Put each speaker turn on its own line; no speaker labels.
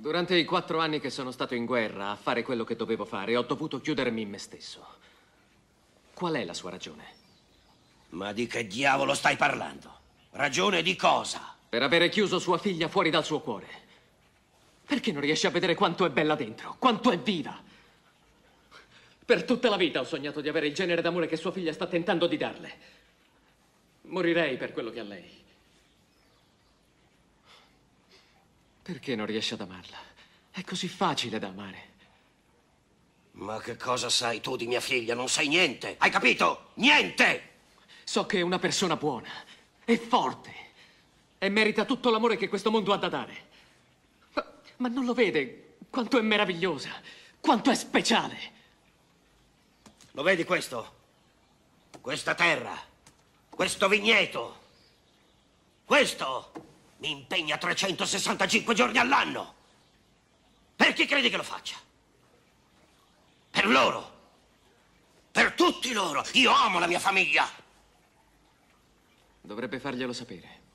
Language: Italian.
Durante i quattro anni che sono stato in guerra a fare quello che dovevo fare, ho dovuto chiudermi in me stesso. Qual è la sua ragione? Ma di che diavolo stai parlando? Ragione di cosa? Per avere chiuso sua figlia fuori dal suo cuore. Perché non riesci a vedere quanto è bella dentro, quanto è viva? Per tutta la vita ho sognato di avere il genere d'amore che sua figlia sta tentando di darle. Morirei per quello che ha lei. Perché non riesci ad amarla? È così facile da amare. Ma che cosa sai tu di mia figlia? Non sai niente, hai capito? Niente! So che è una persona buona, e forte e merita tutto l'amore che questo mondo ha da dare. Ma, ma non lo vede quanto è meravigliosa, quanto è speciale.
Lo vedi questo? Questa terra, questo vigneto, questo mi impegna 365 giorni all'anno. Per chi credi che lo faccia? Per loro.
Per tutti loro. Io amo la mia famiglia.
Dovrebbe farglielo sapere.